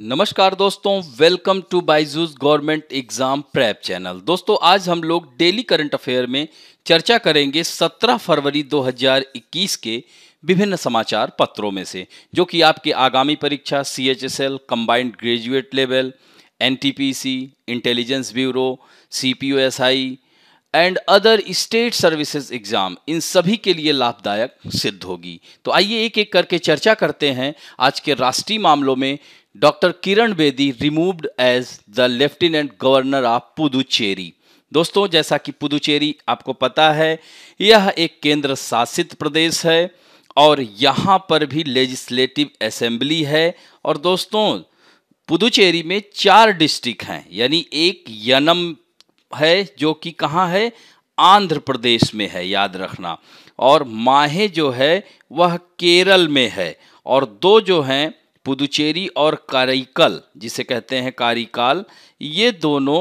नमस्कार दोस्तों welcome to Byju's government exam prep channel दोस्तों आज हम लोग डेली करंट अफेयर में चर्चा करेंगे 17 फरवरी 2021 के विभिन्न समाचार पत्रों में से जो कि आपके आगामी परीक्षा C H S L combined graduate level N T P C intelligence bureau C P O S I and other state services exam इन सभी के लिए लाभदायक सिद्ध होगी तो आइए एक एक करके चर्चा करते हैं आज के राष्ट्रीय मामलों में doctor Kiran Bedi removed as the lieutenant governor of Puducherry दोस्तों जैसा कि पुदुचेरी आपको पता है यह एक केंद्र शासित प्रदेश है और यहाँ पर भी लेजिस्लेटिव असेंबली है और दोस्तों पुदुचेरी में चार डिस्ट्रिक्ट हैं यानी एक यनम है जो कि कहाँ है आंध्र प्रदेश में है याद रखना और माहे जो है वह केरल में है और दो जो हैं पुदुचेरी और कारिकल जिसे कहते हैं कारिकाल ये दोनों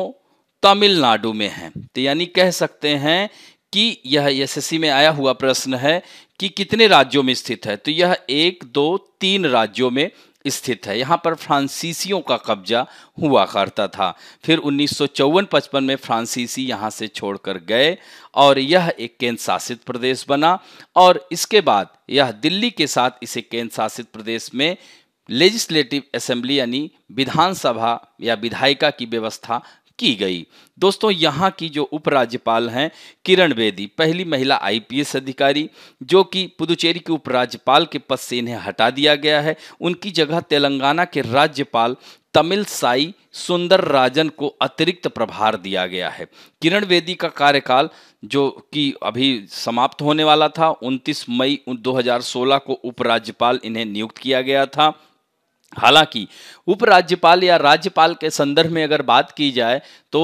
तमिलनाडु में हैं तो यानी कह सकते हैं कि यह एसएससी में आया हुआ प्रश्न है कि कितने राज्यों में स्थित है तो यह एक दो तीन राज्यों में स्थित है यहाँ पर फ्रांसीसियों का कब्जा हुआ करता था फिर उन्नीस सौ पचपन में फ्रांसीसी यहाँ से छोड़कर गए और यह एक केंद्र शासित प्रदेश बना और इसके बाद यह दिल्ली के साथ इसे केंद्र शासित प्रदेश में लेजिस्लेटिव असेंबली यानी विधानसभा या विधायिका की व्यवस्था की गई दोस्तों यहाँ की जो उपराज्यपाल हैं किरण बेदी पहली महिला आईपीएस अधिकारी जो कि पुदुचेरी के उपराज्यपाल के पद से इन्हें हटा दिया गया है उनकी जगह तेलंगाना के राज्यपाल तमिल साई सुंदर राजन को अतिरिक्त प्रभार दिया गया है किरण बेदी का कार्यकाल जो कि अभी समाप्त होने वाला था 29 मई 2016 को उपराज्यपाल इन्हें नियुक्त किया गया था हालांकि उपराज्यपाल या राज्यपाल के संदर्भ में अगर बात की जाए तो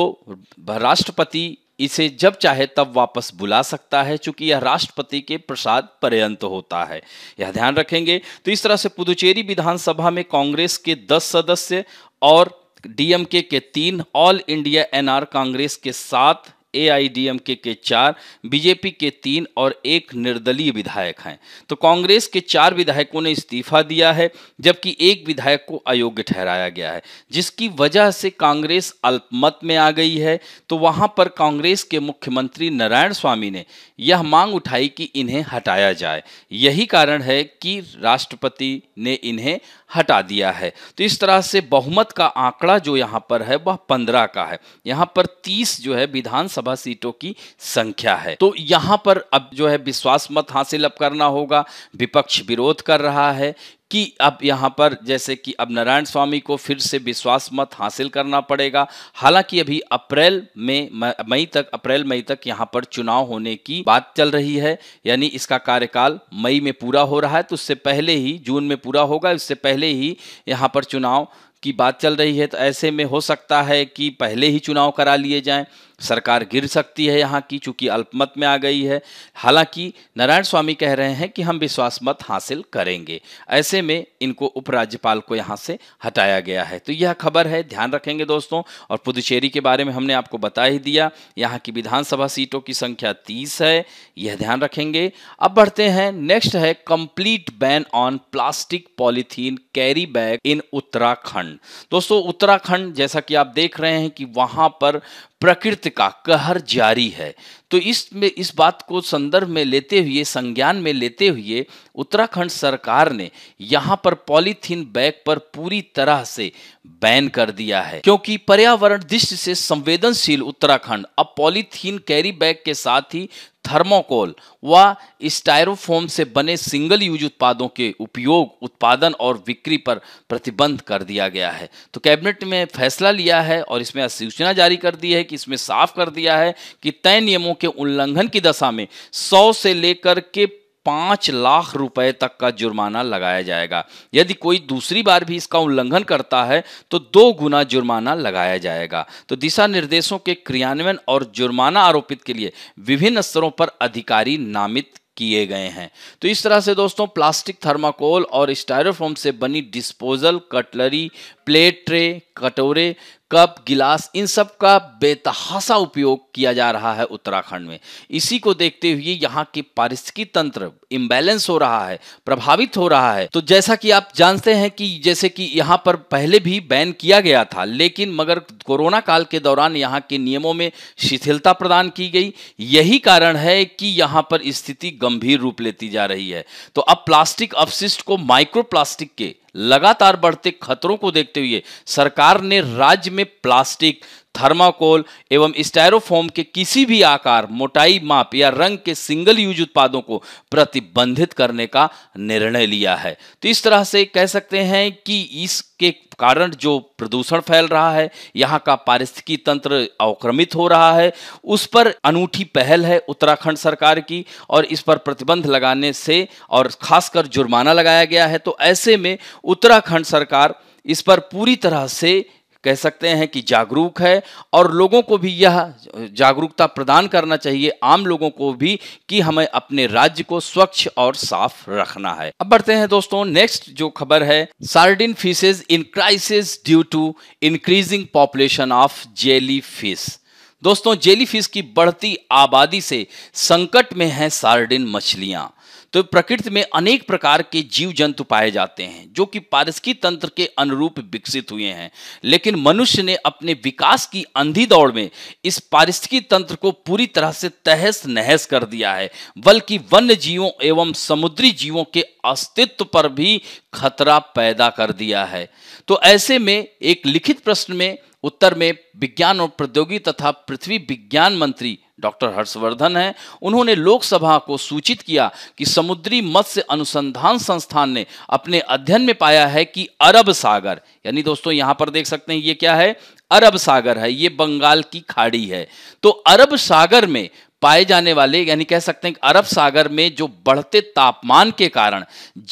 राष्ट्रपति इसे जब चाहे तब वापस बुला सकता है चूंकि यह राष्ट्रपति के प्रसाद पर्यंत होता है यह ध्यान रखेंगे तो इस तरह से पुदुचेरी विधानसभा में कांग्रेस के 10 सदस्य और डीएमके के तीन ऑल इंडिया एनआर कांग्रेस के सात एआईडीएमके के चार बीजेपी के तीन और एक निर्दलीय विधायक हैं तो कांग्रेस के चार विधायकों ने इस्तीफा दिया है जबकि एक विधायक को अयोग्य ठहराया गया है जिसकी वजह से कांग्रेस अल्पमत में आ गई है तो वहां पर कांग्रेस के मुख्यमंत्री नारायण स्वामी ने यह मांग उठाई कि इन्हें हटाया जाए यही कारण है कि राष्ट्रपति ने इन्हें हटा दिया है तो इस तरह से बहुमत का आंकड़ा जो यहाँ पर है वह पंद्रह का है यहाँ पर तीस जो है विधानसभा सीटों की संख्या है तो यहाँ पर अब जो है विश्वास मत हासिल अब करना होगा विपक्ष विरोध कर रहा है कि अब यहाँ पर जैसे कि अब नारायण स्वामी को फिर से विश्वास मत हासिल करना पड़ेगा हालांकि अभी अप्रैल में मई तक अप्रैल मई तक यहाँ पर चुनाव होने की बात चल रही है यानी इसका कार्यकाल मई में पूरा हो रहा है तो उससे पहले ही जून में पूरा होगा इससे पहले ही यहाँ पर चुनाव की बात चल रही है तो ऐसे में हो सकता है कि पहले ही चुनाव करा लिए जाएँ सरकार गिर सकती है यहाँ की चूंकि अल्पमत में आ गई है हालांकि नारायण स्वामी कह रहे हैं कि हम विश्वास मत हासिल करेंगे ऐसे में इनको उपराज्यपाल को यहाँ से हटाया गया है तो यह खबर है ध्यान रखेंगे दोस्तों और पुदुचेरी के बारे में हमने आपको बता ही दिया यहाँ की विधानसभा सीटों की संख्या तीस है यह ध्यान रखेंगे अब बढ़ते हैं नेक्स्ट है complete ban on plastic polythene carry bag in Uttarakhand दोस्तों उत्तराखंड जैसा कि आप देख रहे हैं कि वहां पर प्रकृति का कहर जारी है तो इस में इस बात को संदर्भ में लेते हुए संज्ञान में लेते हुए उत्तराखंड सरकार ने यहाँ पर पॉलीथीन बैग पर पूरी तरह से बैन कर दिया है क्योंकि पर्यावरण दृष्टि से संवेदनशील उत्तराखंड अब पॉलीथीन कैरी बैग के साथ ही थर्मोकोल व स्टायरोफोम से बने सिंगल यूज उत्पादों के उपयोग उत्पादन और बिक्री पर प्रतिबंध कर दिया गया है तो कैबिनेट में फैसला लिया है और इसमें अधिसूचना जारी कर दी है कि इसमें साफ कर दिया है कि तय नियमों नियमों के उल्लंघन की दशा में सौ से लेकर के पांच लाख रुपए तक का जुर्माना लगाया जाएगा यदि कोई दूसरी बार भी इसका उल्लंघन करता है तो दो गुना जुर्माना लगाया जाएगा तो दिशा निर्देशों के क्रियान्वयन और जुर्माना आरोपित के लिए विभिन्न स्तरों पर अधिकारी नामित किए गए हैं तो इस तरह से दोस्तों प्लास्टिक थर्माकोल और स्टायरोफोम से बनी डिस्पोजल कटलरी प्लेट ट्रे कटोरे कप गिलास इन सब का बेतहासा उपयोग किया जा रहा है उत्तराखंड में इसी को देखते हुए यहाँ के पारिस्थितिकी तंत्र इम्बैलेंस हो रहा है प्रभावित हो रहा है तो जैसा कि आप जानते हैं कि जैसे कि यहाँ पर पहले भी बैन किया गया था लेकिन मगर कोरोना काल के दौरान यहाँ के नियमों में शिथिलता प्रदान की गई यही कारण है कि यहाँ पर स्थिति गंभीर रूप लेती जा रही है तो अब प्लास्टिक अपशिष्ट को प्लास्टिक के लगातार बढ़ते खतरों को देखते हुए सरकार ने राज्य में प्लास्टिक थर्माकोल एवं स्टायरोफोम के किसी भी आकार मोटाई माप या रंग के सिंगल यूज उत्पादों को प्रतिबंधित करने का निर्णय लिया है तो इस तरह से कह सकते हैं कि इसके कारण जो प्रदूषण फैल रहा है यहाँ का पारिस्थितिकी तंत्र अवक्रमित हो रहा है उस पर अनूठी पहल है उत्तराखंड सरकार की और इस पर प्रतिबंध लगाने से और खासकर जुर्माना लगाया गया है तो ऐसे में उत्तराखंड सरकार इस पर पूरी तरह से कह सकते हैं कि जागरूक है और लोगों को भी यह जागरूकता प्रदान करना चाहिए आम लोगों को भी कि हमें अपने राज्य को स्वच्छ और साफ रखना है अब बढ़ते हैं दोस्तों नेक्स्ट जो खबर है sardine fishes in crisis due to increasing population of jelly fish दोस्तों जेली फिश की बढ़ती आबादी से संकट में है सार्डिन मछलियां तो प्रकृति में अनेक प्रकार के जीव जंतु पाए जाते हैं जो कि पारस्की तंत्र के अनुरूप विकसित हुए हैं लेकिन मनुष्य ने अपने विकास की अंधी दौड़ में इस पारिस्थिकी तंत्र को पूरी तरह से तहस नहस कर दिया है बल्कि वन्य जीवों एवं समुद्री जीवों के अस्तित्व पर भी खतरा पैदा कर दिया है तो ऐसे में एक लिखित प्रश्न में उत्तर में विज्ञान और प्रौद्योगिकी तथा पृथ्वी विज्ञान मंत्री डॉक्टर हर्षवर्धन हैं उन्होंने लोकसभा को सूचित किया कि समुद्री मत्स्य अनुसंधान संस्थान ने अपने अध्ययन में पाया है कि अरब सागर यानी दोस्तों यहां पर देख सकते हैं ये क्या है अरब सागर है ये बंगाल की खाड़ी है तो अरब सागर में पाए जाने वाले यानी कह सकते हैं अरब सागर में जो बढ़ते तापमान के कारण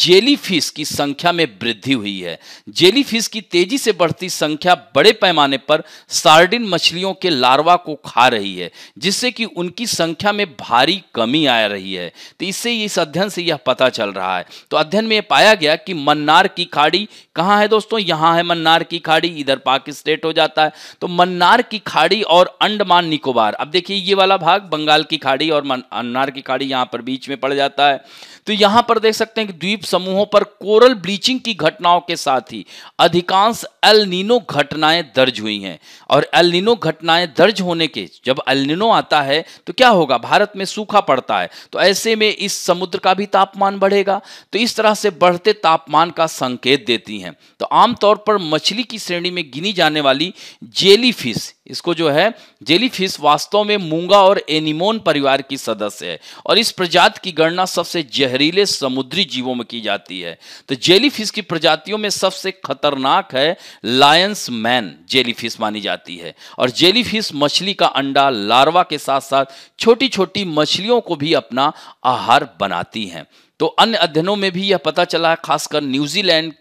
जेलीफिश की संख्या में वृद्धि हुई है जेली फिश की तेजी से बढ़ती संख्या बड़े पैमाने पर सार्डिन मछलियों के लार्वा को खा रही है जिससे कि उनकी संख्या में भारी कमी आ रही है तो इससे इस अध्ययन से यह पता चल रहा है तो अध्ययन में यह पाया गया कि मन्नार की खाड़ी कहाँ है दोस्तों यहाँ है मन्नार की खाड़ी इधर पाकिस्टेट हो जाता है तो मन्नार की खाड़ी और अंडमान निकोबार अब देखिए ये वाला भाग बंगाल बंगाल की खाड़ी और अन्नार की खाड़ी यहां पर बीच में पड़ जाता है तो यहां पर देख सकते हैं कि द्वीप समूहों पर कोरल ब्लीचिंग की घटनाओं के साथ ही अधिकांश एलनिनो घटनाएं दर्ज हुई हैं और एलनिनो घटनाएं दर्ज होने के जब एलनिनो आता है तो क्या होगा भारत में सूखा पड़ता है तो ऐसे में इस समुद्र का भी तापमान बढ़ेगा तो इस तरह से बढ़ते तापमान का संकेत देती हैं तो आमतौर पर मछली की श्रेणी में गिनी जाने वाली जेलीफिश इसको जो है जेलीफिश वास्तव में मूंगा और एनिमोन परिवार की सदस्य है और इस प्रजाति की गणना सबसे जहरीले समुद्री जीवों में की जाती है तो जेलीफिश की प्रजातियों में सबसे खतरनाक है लायंस मैन जेलीफिश मानी जाती है और जेलीफिश मछली का अंडा लार्वा के साथ साथ छोटी छोटी मछलियों को भी अपना आहार बनाती हैं तो अन्य अध्ययनों में भी यह पता चला है खासकर न्यूजीलैंड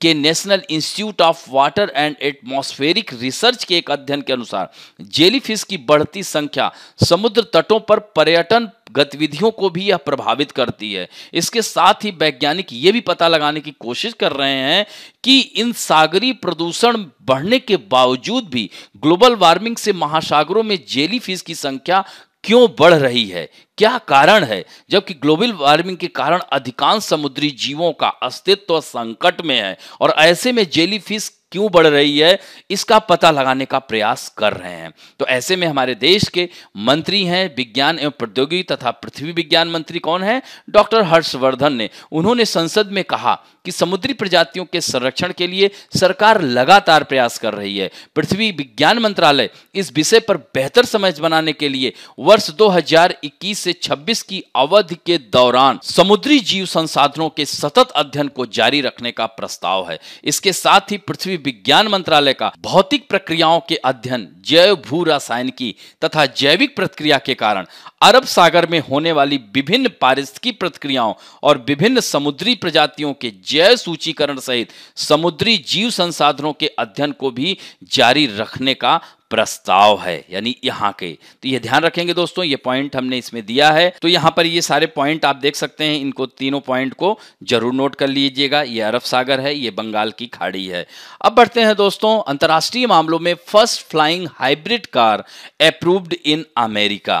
के national institute of water and atmospheric research के एक अध्ययन के अनुसार जेलीफिश की बढ़ती संख्या समुद्र तटों पर पर्यटन गतिविधियों को भी यह प्रभावित करती है इसके साथ ही वैज्ञानिक ये भी पता लगाने की कोशिश कर रहे हैं कि इन सागरी प्रदूषण बढ़ने के बावजूद भी ग्लोबल वार्मिंग से महासागरों में जेलीफिश की संख्या क्यों बढ़ रही है क्या कारण है जबकि ग्लोबल वार्मिंग के कारण अधिकांश समुद्री जीवों का अस्तित्व संकट में है और ऐसे में जेलीफिश क्यों बढ़ रही है इसका पता लगाने का प्रयास कर रहे हैं तो ऐसे में हमारे देश के मंत्री हैं विज्ञान एवं प्रौद्योगिकी तथा पृथ्वी विज्ञान मंत्री कौन है डॉक्टर हर्षवर्धन ने उन्होंने संसद में कहा कि समुद्री प्रजातियों के संरक्षण के लिए सरकार लगातार प्रयास कर रही है पृथ्वी विज्ञान मंत्रालय इस विषय पर बेहतर समझ बनाने के लिए वर्ष 2021 से 26 की अवधि के दौरान समुद्री जीव संसाधनों के सतत अध्ययन को जारी रखने का प्रस्ताव है इसके साथ ही पृथ्वी विज्ञान मंत्रालय का भौतिक प्रक्रियाओं के अध्ययन जैव भू रासायनिकी तथा जैविक प्रक्रिया के कारण अरब सागर में होने वाली विभिन्न पारिस्थितिकी प्रतिक्रियाओं और विभिन्न समुद्री प्रजातियों के जैव सूचीकरण सहित समुद्री जीव संसाधनों के अध्ययन को भी जारी रखने का प्रस्ताव है यानी यहाँ के तो ये ध्यान रखेंगे दोस्तों ये पॉइंट हमने इसमें दिया है तो यहाँ पर ये सारे पॉइंट आप देख सकते हैं इनको तीनों पॉइंट को जरूर नोट कर लीजिएगा ये अरब सागर है ये बंगाल की खाड़ी है अब बढ़ते हैं दोस्तों अंतर्राष्ट्रीय मामलों में first flying hybrid car approved in America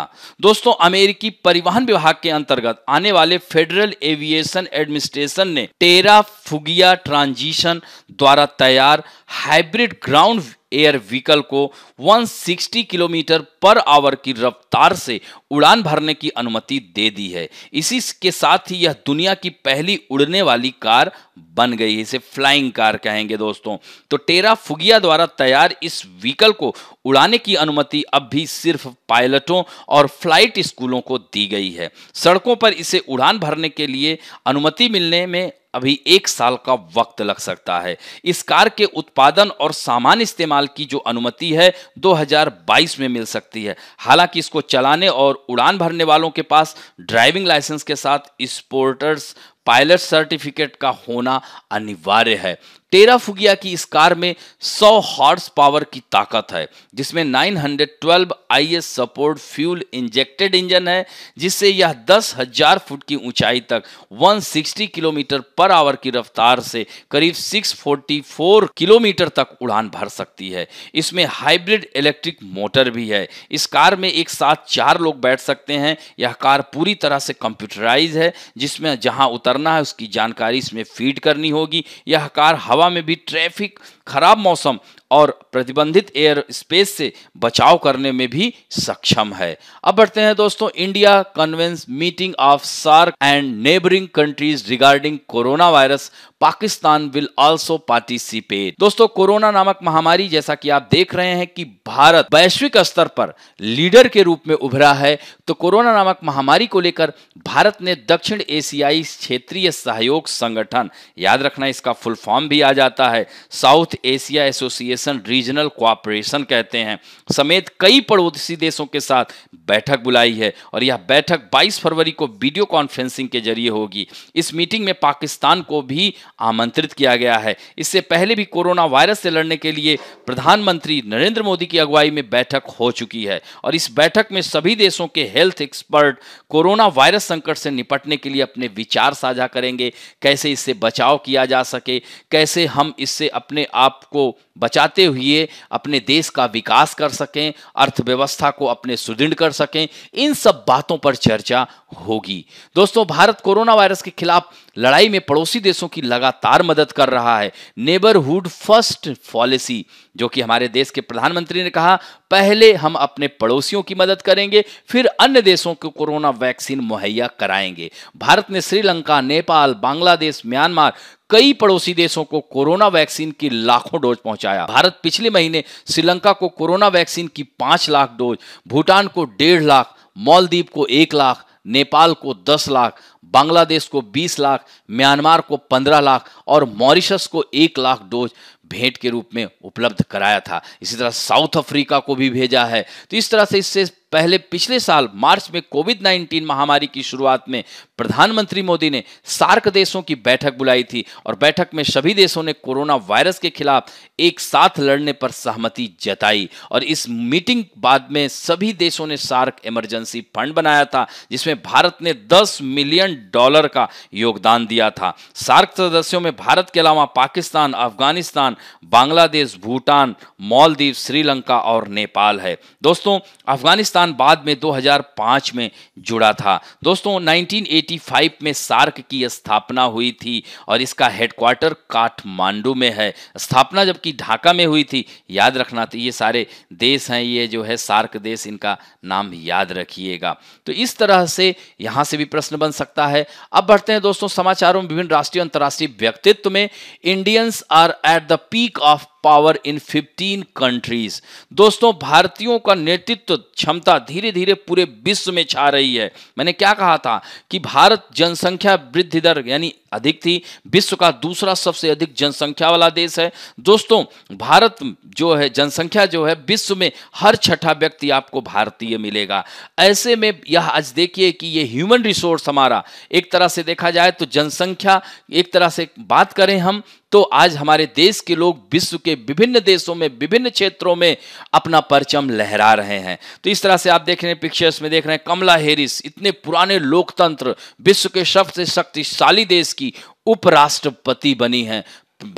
दोस्तों अमेरिकी परिवहन विभाग के अंतर्गत आने वाले फेडरल एविएशन एडमिनिस्ट्रेशन ने टेरा फुगिया ट्रांजिशन द्वारा तैयार हाइब्रिड ग्राउंड एयर व्हीकल को 160 किलोमीटर पर आवर की रफ्तार से उड़ान भरने की अनुमति दे दी है इसी के साथ ही यह दुनिया की पहली उड़ने वाली कार बन गई है इसे फ्लाइंग कार कहेंगे दोस्तों तो टेरा फुगिया द्वारा तैयार इस व्हीकल को उड़ाने की अनुमति अब भी सिर्फ पायलटों और फ्लाइट स्कूलों को दी गई है सड़कों पर इसे उड़ान भरने के लिए अनुमति मिलने में अभी एक साल का वक्त लग सकता है इस कार के उत्पादन और सामान्य इस्तेमाल की जो अनुमति है 2022 में मिल सकती है हालांकि इसको चलाने और उड़ान भरने वालों के पास ड्राइविंग लाइसेंस के साथ स्पोर्टर्स पायलट सर्टिफिकेट का होना अनिवार्य है टेरा फुगिया की इस कार में 100 हॉर्स पावर की ताकत है जिसमें 912 IS support fuel injected engine है जिससे यह दस हजार फुट की ऊंचाई तक 160 किलोमीटर पर आवर की रफ्तार से करीब 644 किलोमीटर तक उड़ान भर सकती है इसमें हाइब्रिड इलेक्ट्रिक मोटर भी है इस कार में एक साथ चार लोग बैठ सकते हैं यह कार पूरी तरह से कंप्यूटराइज है जिसमें जहां उतर उतरना है उसकी जानकारी इसमें फीड करनी होगी यह कार हवा में भी ट्रैफिक खराब मौसम और प्रतिबंधित एयर स्पेस से बचाव करने में भी सक्षम है अब बढ़ते हैं दोस्तों India convenes meeting of SAARC and neighbouring countries regarding corona virus Pakistan will also participate दोस्तों कोरोना नामक महामारी जैसा कि आप देख रहे हैं कि भारत वैश्विक स्तर पर लीडर के रूप में उभरा है तो कोरोना नामक महामारी को लेकर भारत ने दक्षिण एशियाई क्षेत्रीय सहयोग संगठन याद रखना इसका फुल फॉर्म भी आ जाता है South Asia association cooperation regional cooperation कहते हैं समेत कई पड़ोसी देशों के साथ बैठक बुलाई है और यह बैठक 22 फरवरी को वीडियो कॉन्फ्रेंसिंग के जरिए होगी इस मीटिंग में पाकिस्तान को भी आमंत्रित किया गया है इससे पहले भी कोरोना वायरस से लड़ने के लिए प्रधानमंत्री नरेंद्र मोदी की अगुवाई में बैठक हो चुकी है और इस बैठक में सभी देशों के हेल्थ एक्सपर्ट कोरोना वायरस संकट से निपटने के लिए अपने विचार साझा करेंगे कैसे इससे बचाव किया जा सके कैसे हम इससे अपने आप को बचाते हुए अपने देश का विकास कर सकें अर्थव्यवस्था को अपने सुदृढ़ कर सकें इन सब बातों पर चर्चा होगी दोस्तों भारत कोरोना वायरस के खिलाफ लड़ाई में पड़ोसी देशों की लगातार मदद कर रहा है नेबरहुड फर्स्ट पॉलिसी जो कि हमारे देश के प्रधानमंत्री ने कहा पहले हम अपने पड़ोसियों की मदद करेंगे फिर अन्य देशों को कोरोना वैक्सीन मुहैया कराएंगे भारत ने श्रीलंका नेपाल बांग्लादेश म्यांमार कई पड़ोसी देशों को कोरोना वैक्सीन की लाखों डोज पहुंचाया भारत पिछले महीने श्रीलंका को कोरोना वैक्सीन की पांच लाख डोज भूटान को डेढ़ लाख मालदीव को एक लाख नेपाल को दस लाख बांग्लादेश को बीस लाख म्यांमार को पंद्रह लाख और मॉरिशस को एक लाख डोज भेंट के रूप में उपलब्ध कराया था इसी तरह साउथ अफ्रीका को भी भेजा है तो इस तरह से इससे पहले पिछले साल मार्च में कोविड 19 महामारी की शुरुआत में प्रधानमंत्री मोदी ने सार्क देशों की बैठक बुलाई थी और बैठक में सभी देशों ने कोरोना वायरस के खिलाफ एक साथ लड़ने पर सहमति जताई और इस मीटिंग बाद में सभी देशों ने सार्क इमरजेंसी फंड बनाया था जिसमें भारत ने 10 मिलियन डॉलर का योगदान दिया था सार्क सदस्यों में भारत के अलावा पाकिस्तान अफगानिस्तान बांग्लादेश भूटान मालदीव श्रीलंका और नेपाल है दोस्तों अफगानिस्तान पाकिस्तान बाद में 2005 में जुड़ा था दोस्तों 1985 में सार्क की स्थापना हुई थी और इसका हेडक्वार्टर काठमांडू में है स्थापना जबकि ढाका में हुई थी याद रखना तो ये सारे देश हैं ये जो है सार्क देश इनका नाम याद रखिएगा तो इस तरह से यहाँ से भी प्रश्न बन सकता है अब बढ़ते हैं दोस्तों समाचारों में विभिन्न राष्ट्रीय अंतर्राष्ट्रीय व्यक्तित्व में Indians are at the peak of power in 15 countries दोस्तों भारतीयों का नेतृत्व क्षमता धीरे धीरे पूरे विश्व में छा रही है मैंने क्या कहा था कि भारत जनसंख्या वृद्धि दर यानी अधिक थी विश्व का दूसरा सबसे अधिक जनसंख्या वाला देश है दोस्तों भारत जो है जनसंख्या जो है विश्व में हर छठा व्यक्ति आपको भारतीय मिलेगा ऐसे में यह आज देखिए कि ये ह्यूमन रिसोर्स हमारा एक तरह से देखा जाए तो जनसंख्या एक तरह से बात करें हम तो आज हमारे देश के लोग विश्व के विभिन्न देशों में विभिन्न क्षेत्रों में अपना परचम लहरा रहे हैं तो इस तरह से आप देख रहे हैं पिक्चर्स में देख रहे हैं कमला हेरिस इतने पुराने लोकतंत्र विश्व के सबसे शक्तिशाली देश की उपराष्ट्रपति बनी है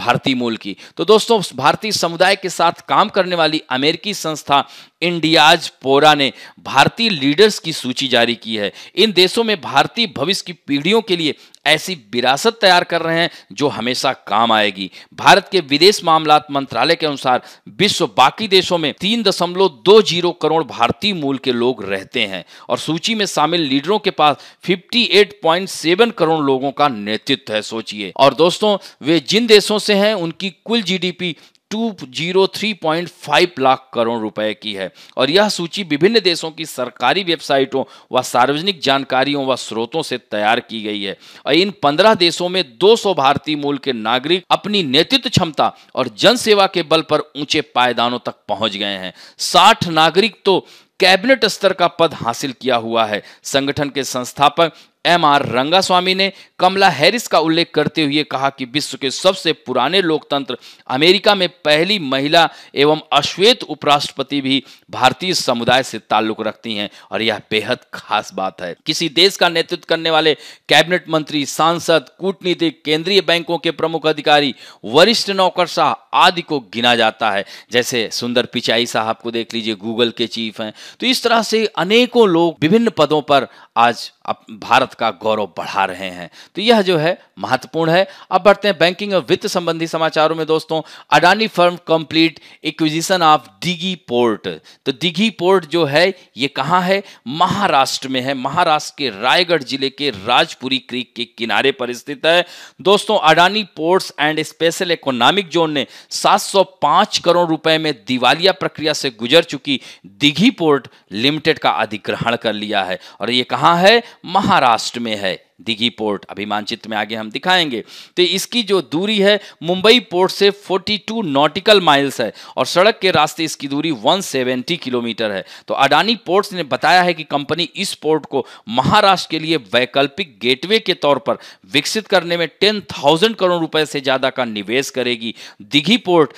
भारतीय मूल की तो दोस्तों भारतीय समुदाय के साथ काम करने वाली अमेरिकी संस्था इंडियाज पोरा ने भारतीय लीडर्स की सूची जारी की है इन देशों में भारतीय भविष्य की पीढ़ियों के लिए ऐसी विरासत तैयार कर रहे हैं जो हमेशा काम आएगी भारत के विदेश मामला मंत्रालय के अनुसार विश्व बाकी देशों में तीन दशमलव दो जीरो करोड़ भारतीय मूल के लोग रहते हैं और सूची में शामिल लीडरों के पास 58.7 करोड़ लोगों का नेतृत्व है सोचिए और दोस्तों वे जिन देशों से हैं उनकी कुल जीडीपी 203.5 लाख करोड़ रुपए की है और यह सूची विभिन्न देशों की सरकारी वेबसाइटों व सार्वजनिक जानकारियों व स्रोतों से तैयार की गई है और इन 15 देशों में 200 भारतीय मूल के नागरिक अपनी नेतृत्व क्षमता और जनसेवा के बल पर ऊंचे पायदानों तक पहुंच गए हैं 60 नागरिक तो कैबिनेट स्तर का पद हासिल किया हुआ है संगठन के संस्थापक एम आर रंगास्वामी ने कमला हैरिस का उल्लेख करते हुए कहा कि विश्व के सबसे पुराने लोकतंत्र अमेरिका में पहली महिला एवं अश्वेत उपराष्ट्रपति भी भारतीय समुदाय से ताल्लुक रखती हैं और यह बेहद खास बात है किसी देश का नेतृत्व करने वाले कैबिनेट मंत्री सांसद कूटनीतिक केंद्रीय बैंकों के प्रमुख अधिकारी वरिष्ठ नौकरशाह आदि को गिना जाता है जैसे सुंदर पिचाई साहब को देख लीजिए गूगल के चीफ हैं तो इस तरह से अनेकों लोग विभिन्न पदों पर आज अब भारत का गौरव बढ़ा रहे हैं तो यह जो है महत्वपूर्ण है अब बढ़ते हैं बैंकिंग और वित्त संबंधी समाचारों में दोस्तों Adani firm complete acquisition of Dighi port तो दिघी पोर्ट जो है ये कहाँ है महाराष्ट्र में है महाराष्ट्र के रायगढ़ जिले के राजपुरी क्रीक के किनारे पर स्थित है दोस्तों Adani ports and special economic zone ने सात करोड़ रुपए में दिवालिया प्रक्रिया से गुजर चुकी दिघी पोर्ट लिमिटेड का अधिग्रहण कर लिया है और ये कहा कहाँ है महाराष्ट्र में है दिघी पोर्ट अभी मानचित्र में आगे हम दिखाएंगे तो इसकी जो दूरी है मुंबई पोर्ट से 42 नॉटिकल माइल्स है और सड़क के रास्ते इसकी दूरी 170 किलोमीटर है तो अडानी पोर्ट्स ने बताया है कि कंपनी इस पोर्ट को महाराष्ट्र के लिए वैकल्पिक गेटवे के तौर पर विकसित करने में टेन थाउजेंड करोड़ रुपए से ज्यादा का निवेश करेगी दिघी पोर्ट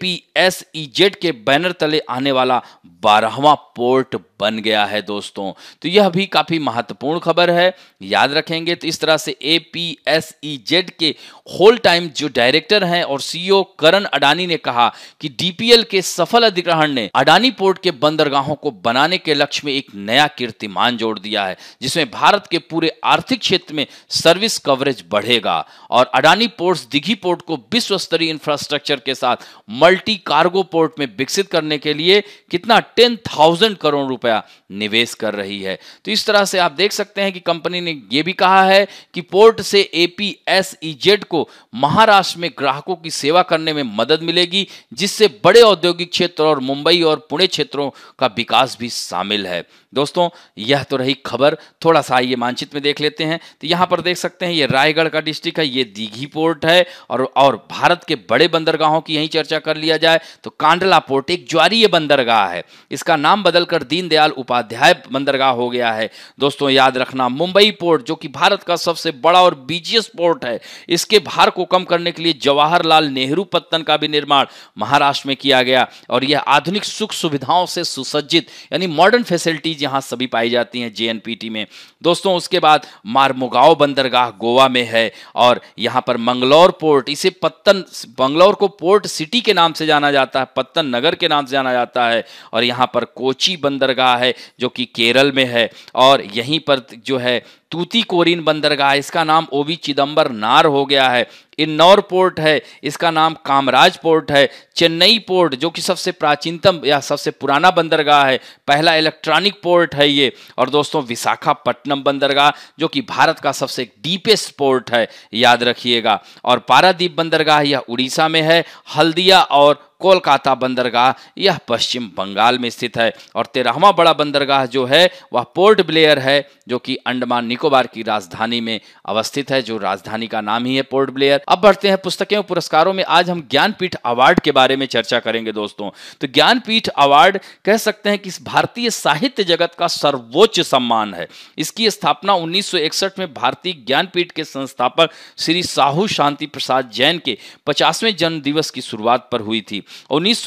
पी e के बैनर तले आने वाला बारहवा पोर्ट बन गया है दोस्तों तो यह भी काफी महत्वपूर्ण खबर है याद रखें देखेंगे तो इस तरह से A P S E Z के होल टाइम जो डायरेक्टर हैं और सीईओ e करण अडानी ने कहा कि डीपीएल के सफल अधिग्रहण ने अडानी पोर्ट के बंदरगाहों को बनाने के लक्ष्य में एक नया कीर्तिमान जोड़ दिया है जिसमें भारत के पूरे आर्थिक क्षेत्र में सर्विस कवरेज बढ़ेगा और अडानी पोर्ट दिघी पोर्ट को विश्व स्तरीय इंफ्रास्ट्रक्चर के साथ मल्टी कार्गो पोर्ट में विकसित करने के लिए कितना टेन थाउजेंड करोड़ रुपया निवेश कर रही है तो इस तरह से आप देख सकते हैं कि कंपनी ने यह भी कहा कहा है कि पोर्ट से एपीएसईजेड e को महाराष्ट्र में ग्राहकों की सेवा करने में मदद मिलेगी जिससे बड़े औद्योगिक क्षेत्र और मुंबई और पुणे क्षेत्रों का विकास भी शामिल है दोस्तों यह तो रही खबर थोड़ा सा ये मानचित्र में देख लेते हैं तो यहां पर देख सकते हैं ये रायगढ़ का डिस्ट्रिक्ट है ये दीघी पोर्ट है और और भारत के बड़े बंदरगाहों की यही चर्चा कर लिया जाए तो कांडला पोर्ट एक ज्वारीय बंदरगाह है इसका नाम बदलकर दीनदयाल उपाध्याय बंदरगाह हो गया है दोस्तों याद रखना मुंबई पोर्ट जो कि भारत का सबसे बड़ा और बीजीएस पोर्ट है इसके भार को कम करने के लिए जवाहरलाल नेहरू पत्तन का भी निर्माण महाराष्ट्र में किया गया और यह आधुनिक सुख सुविधाओं से सुसज्जित यानी मॉडर्न फैसिलिटीज यहाँ सभी पाई जाती हैं जे में दोस्तों उसके बाद मारमुगाव बंदरगाह गोवा में है और यहाँ पर मंगलौर पोर्ट इसे पत्तन बंगलौर को पोर्ट सिटी के नाम से जाना जाता है पत्तन नगर के नाम से जाना जाता है और यहाँ पर कोची बंदरगाह है जो कि केरल में है और यहीं पर जो है तूती कोरिन बंदरगाह इसका नाम ओवी चिदंबर नार हो गया है इन्नौर पोर्ट है इसका नाम कामराज पोर्ट है चेन्नई पोर्ट जो कि सबसे प्राचीनतम या सबसे पुराना बंदरगाह है पहला इलेक्ट्रॉनिक पोर्ट है ये और दोस्तों विशाखापट्टनम बंदरगाह जो कि भारत का सबसे डीपेस्ट पोर्ट है याद रखिएगा और पारादीप बंदरगाह यह उड़ीसा में है हल्दिया और कोलकाता बंदरगाह यह पश्चिम बंगाल में स्थित है और तेरहवा बड़ा बंदरगाह जो है वह पोर्ट ब्लेयर है जो कि अंडमान निकोबार की राजधानी में अवस्थित है जो राजधानी का नाम ही है पोर्ट ब्लेयर अब बढ़ते हैं पुस्तकें और पुरस्कारों में आज हम ज्ञानपीठ अवार्ड के बारे में चर्चा करेंगे दोस्तों तो ज्ञानपीठ अवार्ड कह सकते हैं कि इस भारतीय साहित्य जगत का सर्वोच्च सम्मान है इसकी स्थापना उन्नीस में भारतीय ज्ञानपीठ के संस्थापक श्री साहू शांति प्रसाद जैन के पचासवें जन्म दिवस की शुरुआत पर हुई थी उन्नीस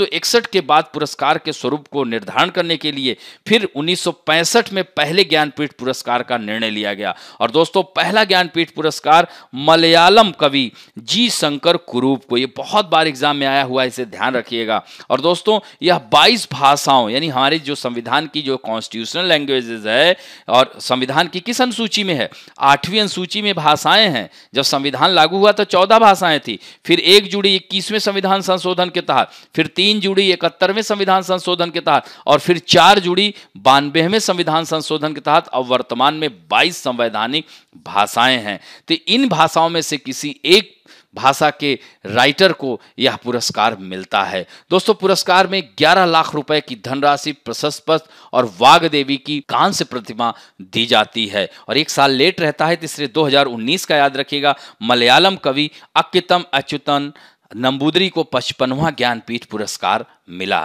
के बाद पुरस्कार के स्वरूप को निर्धारण करने के लिए फिर उन्नीस में पहले ज्ञानपीठ पुरस्कार का निर्णय लिया गया और दोस्तों पहला ज्ञानपीठ पुरस्कार मलयालम कवि जी शंकर कुरूप को ये बहुत बार एग्जाम में आया हुआ है इसे ध्यान रखिएगा और दोस्तों यह 22 भाषाओं यानी हमारे जो संविधान की जो कॉन्स्टिट्यूशनल लैंग्वेजेस है और संविधान की किस अनुसूची में है आठवीं अनुसूची में भाषाएं हैं जब संविधान लागू हुआ तो चौदह भाषाएं थी फिर एक जुड़ी इक्कीसवें संविधान संशोधन के तहत फिर तीन जुड़ी इकहत्तरवें संविधान संशोधन के तहत और फिर चार जुड़ी बानवेवें संविधान संशोधन के तहत अब वर्तमान में बाईस संवैधानिक भाषाएं हैं तो इन भाषाओं में से किसी एक भाषा के राइटर को यह पुरस्कार मिलता है दोस्तों पुरस्कार में 11 लाख रुपए की धनराशि प्रशस्त पत्र और वाघ देवी की कांस्य प्रतिमा दी जाती है और एक साल लेट रहता है तीसरे तो 2019 का याद रखिएगा मलयालम कवि अक्कितम अच्युतन नंबूदरी को पचपनवा ज्ञानपीठ पुरस्कार मिला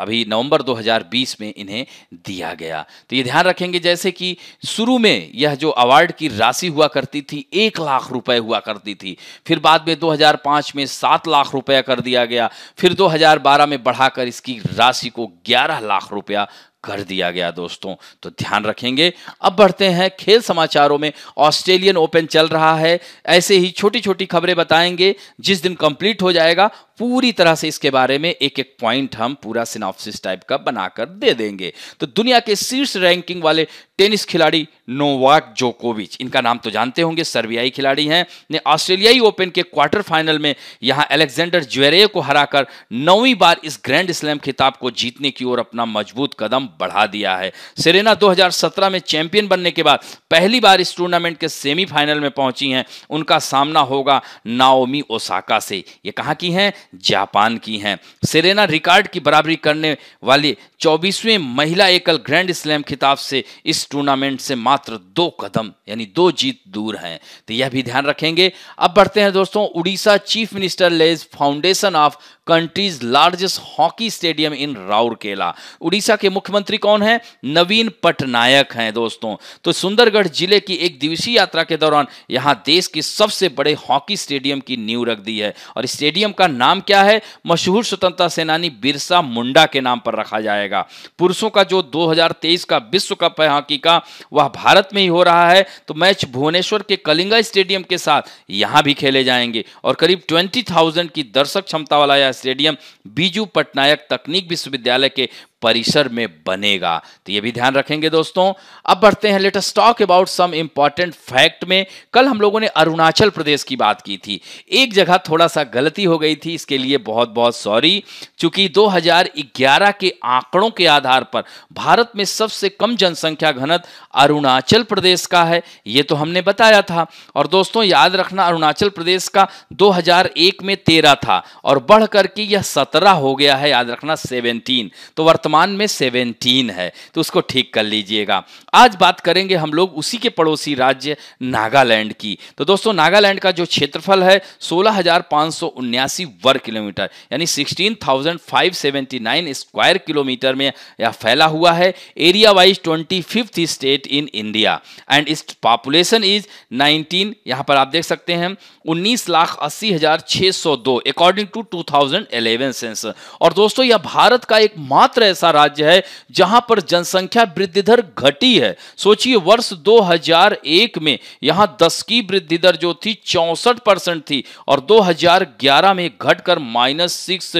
अभी नवंबर 2020 में इन्हें दिया गया तो ये ध्यान रखेंगे जैसे कि शुरू में यह जो अवार्ड की राशि हुआ करती थी एक लाख रुपए हुआ करती थी फिर बाद में 2005 में सात लाख रुपया कर दिया गया फिर 2012 में बढ़ाकर इसकी राशि को ग्यारह लाख रुपया कर दिया गया दोस्तों तो ध्यान रखेंगे अब बढ़ते हैं खेल समाचारों में ऑस्ट्रेलियन ओपन चल रहा है ऐसे ही छोटी छोटी खबरें बताएंगे जिस दिन कंप्लीट हो जाएगा पूरी तरह से इसके बारे में एक एक पॉइंट हम पूरा सिनाप्सिस टाइप का बनाकर दे देंगे तो दुनिया के शीर्ष रैंकिंग वाले टेनिस खिलाड़ी नोवाक जोकोविच इनका नाम तो जानते होंगे सर्बियाई खिलाड़ी हैं ने ऑस्ट्रेलियाई ओपन के क्वार्टर फाइनल में यहां अलेक्जेंडर ज्वेरे को हराकर नौवीं बार इस ग्रैंड स्लैम खिताब को जीतने की ओर अपना मजबूत कदम बढ़ा दिया है सेरेना 2017 में चैंपियन बनने के बाद पहली बार इस टूर्नामेंट के सेमीफाइनल में पहुंची हैं उनका सामना होगा नाओमी ओसाका से ये कहाँ की हैं जापान की हैं सेरेना रिकॉर्ड की बराबरी करने वाली चौबीसवें महिला एकल ग्रैंड स्लैम खिताब से इस टूर्नामेंट से मात्र दो कदम यानी दो जीत दूर हैं तो यह भी ध्यान रखेंगे अब बढ़ते हैं दोस्तों Orissa chief minister lays foundation of country's largest hockey stadium in Rourkela Orissa के मुख्यमंत्री कौन है नवीन पटनायक हैं दोस्तों तो सुंदरगढ़ जिले की एक दिवसीय यात्रा के दौरान यहां देश के सबसे बड़े हॉकी स्टेडियम की नींव रख दी है और स्टेडियम का नाम क्या है मशहूर स्वतंत्रता सेनानी बिरसा मुंडा के नाम पर रखा जाएगा पुरुषों का जो दो का विश्व कप है हॉकी का वह भारत में ही हो रहा है तो मैच भुवनेश्वर के कलिंगा स्टेडियम के साथ यहां भी खेले जाएंगे और करीब ट्वेंटी की दर्शक क्षमता वाला यह स्टेडियम बीजू पटनायक तकनीक विश्वविद्यालय के परिसर में बनेगा तो ये भी ध्यान रखेंगे दोस्तों अब बढ़ते हैं us talk about some important fact में कल हम लोगों ने अरुणाचल प्रदेश की बात की थी एक जगह थोड़ा सा गलती हो गई थी इसके लिए बहुत बहुत सॉरी चूंकि 2011 के आंकड़ों के आधार पर भारत में सबसे कम जनसंख्या घनत अरुणाचल प्रदेश का है ये तो हमने बताया था और दोस्तों याद रखना अरुणाचल प्रदेश का 2001 में 13 था और बढ़ करके यह 17 हो गया है याद रखना 17 तो वर्तमान वर्तमान में सेवेंटीन है तो उसको ठीक कर लीजिएगा आज बात करेंगे हम लोग उसी के पड़ोसी राज्य नागालैंड की तो दोस्तों नागालैंड का जो क्षेत्रफल है सोलह वर्ग किलोमीटर यानी सिक्सटीन स्क्वायर किलोमीटर में यह फैला हुआ है area wise twenty fifth state in India and its population is 19 यहां पर आप देख सकते हैं उन्नीस लाख अस्सी हजार छः सौ दो according to two thousand eleven census और दोस्तों यह भारत का एक एकमात्र ऐसा राज्य है जहां पर जनसंख्या वृद्धि दर घटी है सोचिए वर्ष 2001 में यहां 10 की वृद्धि दर जो थी चौसठ परसेंट थी और 2011 में घटकर माइनस सिक्स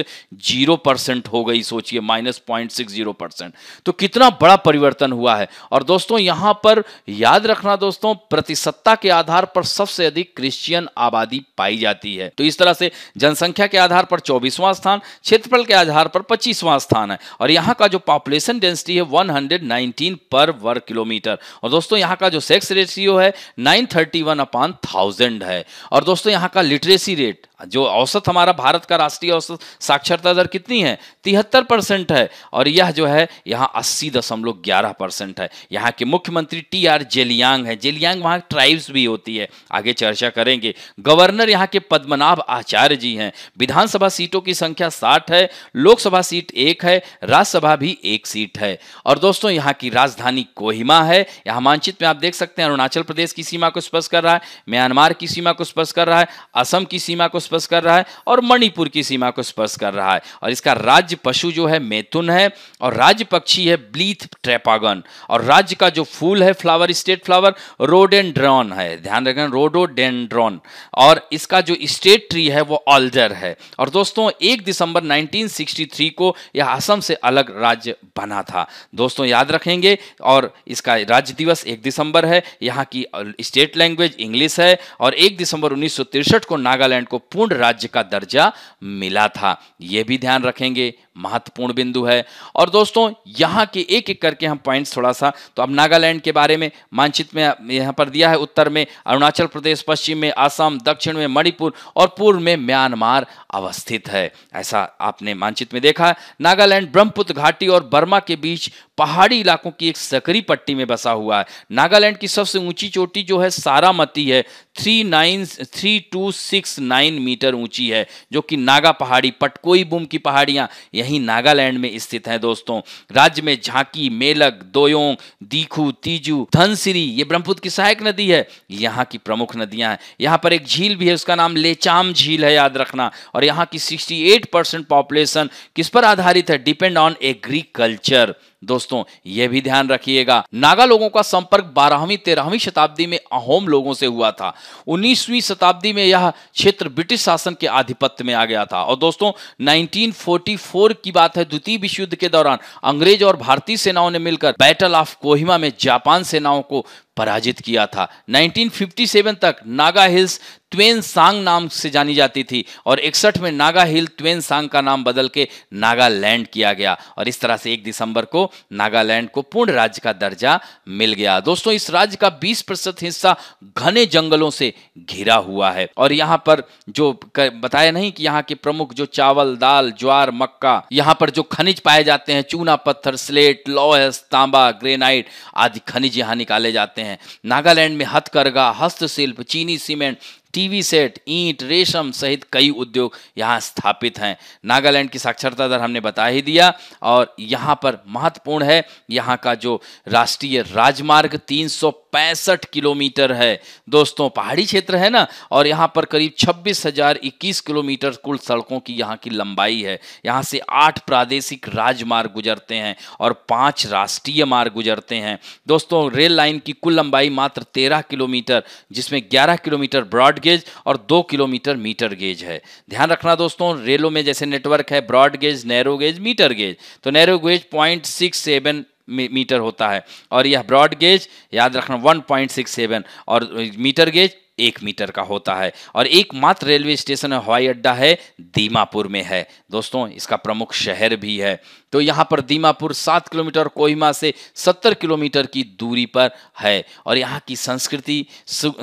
जीरो परसेंट हो गई सोचिए minus point six zero percent तो कितना बड़ा परिवर्तन हुआ है और दोस्तों यहां पर याद रखना दोस्तों प्रतिशतता के आधार पर सबसे अधिक क्रिश्चियन आबादी पाई जाती है तो इस तरह से जनसंख्या के आधार पर चौबीसवां स्थान क्षेत्रफल के आधार पर पच्चीसवां स्थान है और यहां यहाँ का जो पॉपुलेशन डेंसिटी है 119 पर वर्ग किलोमीटर और दोस्तों यहाँ का जो सेक्स रेशियो है 931 थर्टी अपॉन थाउजेंड है और दोस्तों यहाँ का लिटरेसी रेट जो औसत हमारा भारत का राष्ट्रीय औसत साक्षरता दर कितनी है तिहत्तर परसेंट है और यह जो है यहाँ अस्सी दशमलव ग्यारह परसेंट है यहाँ के मुख्यमंत्री टी आर जेलियांग है जेलियांग वहाँ ट्राइब्स भी होती है आगे चर्चा करेंगे गवर्नर यहाँ के पद्मनाभ आचार्य जी हैं विधानसभा सीटों की संख्या साठ है लोकसभा सीट एक है राज्यसभा लोकसभा भी एक सीट है और दोस्तों यहाँ की राजधानी कोहिमा है यहाँ मानचित में आप देख सकते हैं अरुणाचल प्रदेश की सीमा को स्पर्श कर रहा है म्यांमार की सीमा को स्पर्श कर रहा है असम की सीमा को स्पर्श कर रहा है और मणिपुर की सीमा को स्पर्श कर रहा है और इसका राज्य पशु जो है मैथुन है और राज्य पक्षी है ब्लीथ ट्रेपागन और राज्य का जो फूल है फ्लावर स्टेट फ्लावर रोडेंड्रॉन है ध्यान रखें रोडोडेंड्रॉन और इसका जो स्टेट ट्री है वो ऑल्डर है और दोस्तों एक दिसंबर 1963 को यह असम से अलग राज्य बना था दोस्तों याद रखेंगे और इसका राज्य दिवस एक दिसंबर है यहाँ की स्टेट लैंग्वेज इंग्लिश है और एक दिसंबर उन्नीस को नागालैंड को पूर्ण राज्य का दर्जा मिला था ये भी ध्यान रखेंगे महत्वपूर्ण बिंदु है और दोस्तों यहाँ के एक एक करके हम पॉइंट्स थोड़ा सा तो अब नागालैंड के बारे में मानचित्र में यहाँ पर दिया है उत्तर में अरुणाचल प्रदेश पश्चिम में आसाम दक्षिण में मणिपुर और पूर्व में म्यांमार अवस्थित है ऐसा आपने मानचित्र में देखा नागालैंड ब्रह्मपुत्र घाटी और बर्मा के बीच पहाड़ी इलाकों की एक सकरी पट्टी में बसा हुआ है नागालैंड की सबसे ऊंची चोटी जो है सारामती है three nine three two six nine metre ऊंची है जो कि नागा पहाड़ी पटकोई बुम की पहाड़ियां यही नागालैंड में स्थित है दोस्तों राज्य में झांकी मेलक दोयोंग दीखू तीजू धनसिरी ये ब्रह्मपुत्र की सहायक नदी है यहाँ की प्रमुख नदियां हैं यहाँ पर एक झील भी है उसका नाम लेचाम झील है याद रखना और यहाँ की सिक्सटी परसेंट पॉपुलेशन किस पर आधारित है डिपेंड ऑन एग्रीकल्चर दोस्तों यह भी ध्यान रखिएगा नागा लोगों का संपर्क बारहवीं तेरहवीं शताब्दी में अहोम लोगों से हुआ था उन्नीसवीं शताब्दी में यह क्षेत्र ब्रिटिश शासन के आधिपत्य में आ गया था और दोस्तों 1944 की बात है द्वितीय विश्व युद्ध के दौरान अंग्रेज और भारतीय सेनाओं ने मिलकर बैटल ऑफ कोहिमा में जापान सेनाओं को पराजित किया था 1957 तक नागा हिल्स त्वेन सांग नाम से जानी जाती थी और इकसठ में नागा हिल त्वेन सांग का नाम बदल के नागालैंड किया गया और इस तरह से एक दिसंबर को नागालैंड को पूर्ण राज्य का दर्जा मिल गया दोस्तों इस राज्य का 20 प्रतिशत हिस्सा घने जंगलों से घिरा हुआ है और यहाँ पर जो बताया नहीं कि यहाँ के प्रमुख जो चावल दाल ज्वार मक्का यहाँ पर जो खनिज पाए जाते हैं चूना पत्थर स्लेट लौह तांबा ग्रेनाइट आदि खनिज यहाँ निकाले जाते हैं हैं नागालैंड में हथकरघा हस्तशिल्प चीनी सीमेंट टीवी सेट ईंट रेशम सहित कई उद्योग यहाँ स्थापित हैं नागालैंड की साक्षरता दर हमने बता ही दिया और यहाँ पर महत्वपूर्ण है यहाँ का जो राष्ट्रीय राजमार्ग तीन पैंसठ किलोमीटर है दोस्तों पहाड़ी क्षेत्र है ना और यहाँ पर करीब छब्बीस हजार इक्कीस किलोमीटर कुल सड़कों की यहाँ की लंबाई है यहाँ से आठ प्रादेशिक राजमार्ग गुजरते हैं और पांच राष्ट्रीय मार्ग गुजरते हैं दोस्तों रेल लाइन की कुल लंबाई मात्र तेरह किलोमीटर जिसमें ग्यारह किलोमीटर ब्रॉड गेज और दो किलोमीटर मीटर गेज है ध्यान रखना दोस्तों रेलों में जैसे नेटवर्क है broad gauge narrow gauge metre gauge तो नैरो गेज पॉइंट मीटर होता है और यह ब्रॉड गेज याद रखना वन और मीटर गेज एक मीटर का होता है और एकमात्र रेलवे स्टेशन हवाई अड्डा है दीमापुर में है दोस्तों इसका प्रमुख शहर भी है तो यहाँ पर दीमापुर सात किलोमीटर कोहिमा से सत्तर किलोमीटर की दूरी पर है और यहाँ की संस्कृति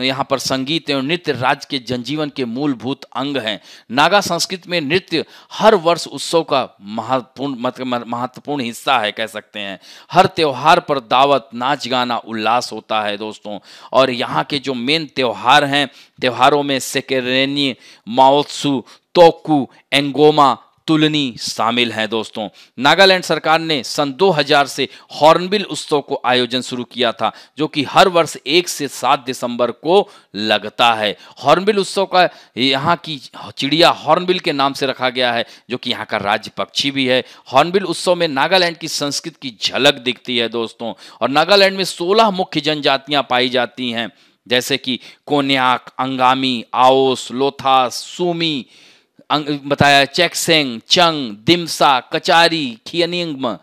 यहाँ पर संगीत एवं नृत्य राज्य के जनजीवन के मूलभूत अंग हैं नागा संस्कृति में नृत्य हर वर्ष उत्सव का महत्वपूर्ण महत्वपूर्ण हिस्सा है कह सकते हैं हर त्यौहार पर दावत नाच गाना उल्लास होता है दोस्तों और यहाँ के जो मेन त्यौहार हैं त्यौहारों में सेकेरेनी माओत्सु तोकू एंगोमा तुलनी शामिल हैं दोस्तों नागालैंड सरकार ने सन 2000 से हॉर्नबिल उत्सव को आयोजन शुरू किया था जो कि हर वर्ष एक से सात दिसंबर को लगता है हॉर्नबिल उत्सव का यहाँ की चिड़िया हॉर्नबिल के नाम से रखा गया है जो कि यहाँ का राज्य पक्षी भी है हॉर्नबिल उत्सव में नागालैंड की संस्कृति की झलक दिखती है दोस्तों और नागालैंड में सोलह मुख्य जनजातियाँ पाई जाती हैं जैसे कि कोन्याक अंगामी आओस लोथास सूमी बताया चेकसेंग चंग दिमसा कचारी खियनिंगम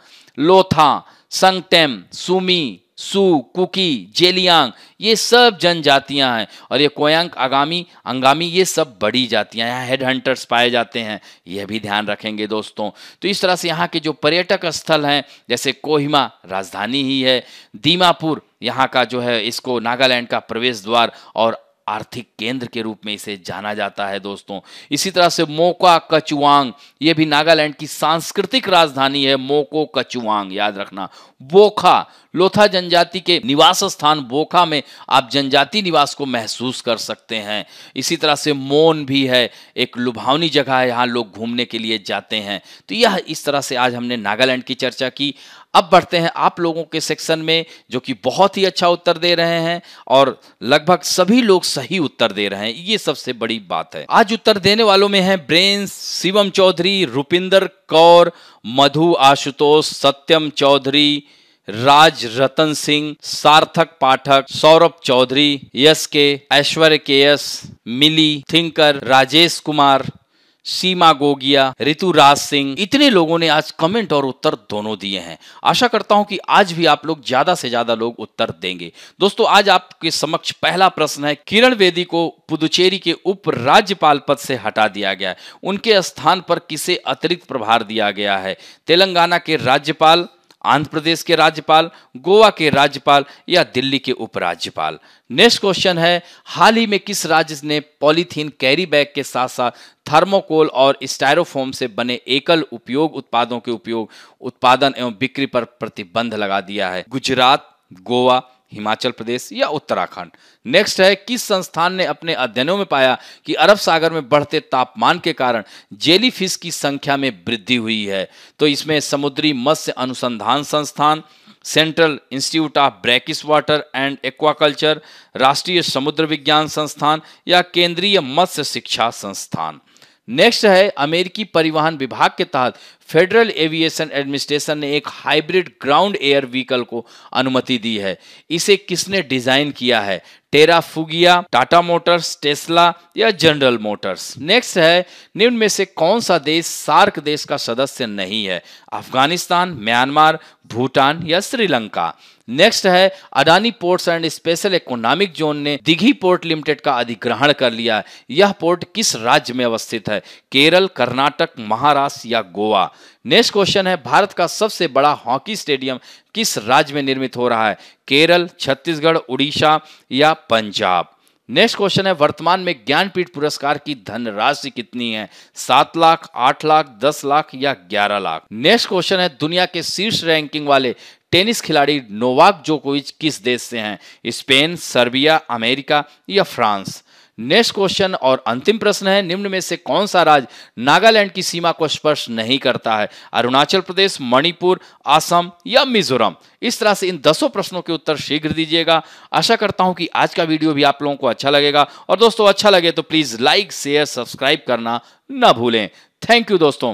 लोथा संगटेम सुमी सू कुकी जेलियांग ये सब जनजातियां हैं और ये कोयांग आगामी अंगामी ये सब बड़ी जातियां यहाँ हेड हंटर्स पाए जाते हैं यह भी ध्यान रखेंगे दोस्तों तो इस तरह से यहाँ के जो पर्यटक स्थल हैं जैसे कोहिमा राजधानी ही है दीमापुर यहाँ का जो है इसको नागालैंड का प्रवेश द्वार और आर्थिक केंद्र के रूप में इसे जाना जाता है दोस्तों इसी तरह से मोका कचुआंग ये भी नागालैंड की सांस्कृतिक राजधानी है मोको कचुआंग याद रखना बोखा लोथा जनजाति के निवास स्थान बोखा में आप जनजाति निवास को महसूस कर सकते हैं इसी तरह से मोन भी है एक लुभावनी जगह है यहाँ लोग घूमने के लिए जाते हैं तो यह इस तरह से आज हमने नागालैंड की चर्चा की अब बढ़ते हैं आप लोगों के सेक्शन में जो कि बहुत ही अच्छा उत्तर दे रहे हैं और लगभग सभी लोग सही उत्तर दे रहे हैं ये सबसे बड़ी बात है आज उत्तर देने वालों में हैं ब्रेन शिवम चौधरी रुपिंदर कौर मधु आशुतोष सत्यम चौधरी राज रतन सिंह सार्थक पाठक सौरभ चौधरी यस के ऐश्वर्य के एस मिली थिंकर राजेश कुमार सीमा गोगिया ऋतुराज सिंह इतने लोगों ने आज कमेंट और उत्तर दोनों दिए हैं आशा करता हूं कि आज भी आप लोग ज्यादा से ज्यादा लोग उत्तर देंगे दोस्तों आज आपके समक्ष पहला प्रश्न है किरण बेदी को पुदुचेरी के उप राज्यपाल पद से हटा दिया गया है उनके स्थान पर किसे अतिरिक्त प्रभार दिया गया है तेलंगाना के राज्यपाल आंध्र प्रदेश के राज्यपाल गोवा के राज्यपाल या दिल्ली के उपराज्यपाल नेक्स्ट क्वेश्चन है हाल ही में किस राज्य ने पॉलीथीन कैरी बैग के साथ साथ थर्मोकोल और स्टायरोफोम से बने एकल उपयोग उत्पादों के उपयोग उत्पादन एवं बिक्री पर प्रतिबंध लगा दिया है गुजरात गोवा हिमाचल प्रदेश या उत्तराखंड नेक्स्ट है किस संस्थान ने अपने अध्ययनों में पाया कि अरब सागर में बढ़ते तापमान के कारण जेलीफिश की संख्या में वृद्धि हुई है तो इसमें समुद्री मत्स्य अनुसंधान संस्थान central institute of brackish water and aquaculture राष्ट्रीय समुद्र विज्ञान संस्थान या केंद्रीय मत्स्य शिक्षा संस्थान नेक्स्ट है अमेरिकी परिवहन विभाग के तहत फेडरल एविएशन एडमिनिस्ट्रेशन ने एक हाइब्रिड ग्राउंड एयर व्हीकल को अनुमति दी है इसे किसने डिजाइन किया है Terrafugia Tata Motors Tesla या जनरल मोटर्स नेक्स्ट है निम्न में से कौन सा देश सार्क देश का सदस्य नहीं है अफगानिस्तान म्यांमार भूटान या श्रीलंका नेक्स्ट है Adani ports and special economic zone ने दिघी पोर्ट लिमिटेड का अधिग्रहण कर लिया यह पोर्ट किस राज्य में अवस्थित है केरल कर्नाटक महाराष्ट्र या गोवा नेक्स्ट क्वेश्चन है भारत का सबसे बड़ा हॉकी स्टेडियम किस राज्य में निर्मित हो रहा है केरल छत्तीसगढ़ उड़ीसा या पंजाब नेक्स्ट क्वेश्चन है वर्तमान में ज्ञानपीठ पुरस्कार की धनराशि कितनी है सात लाख आठ लाख दस लाख या ग्यारह लाख नेक्स्ट क्वेश्चन है दुनिया के शीर्ष रैंकिंग वाले टेनिस खिलाड़ी नोवाक जोकोविच किस देश से हैं स्पेन सर्बिया अमेरिका या फ्रांस नेक्स्ट क्वेश्चन और अंतिम प्रश्न है निम्न में से कौन सा राज्य नागालैंड की सीमा को स्पर्श नहीं करता है अरुणाचल प्रदेश मणिपुर आसम या मिजोरम इस तरह से इन दसों प्रश्नों के उत्तर शीघ्र दीजिएगा आशा करता हूं कि आज का वीडियो भी आप लोगों को अच्छा लगेगा और दोस्तों अच्छा लगे तो प्लीज लाइक शेयर सब्सक्राइब करना ना भूलें थैंक यू दोस्तों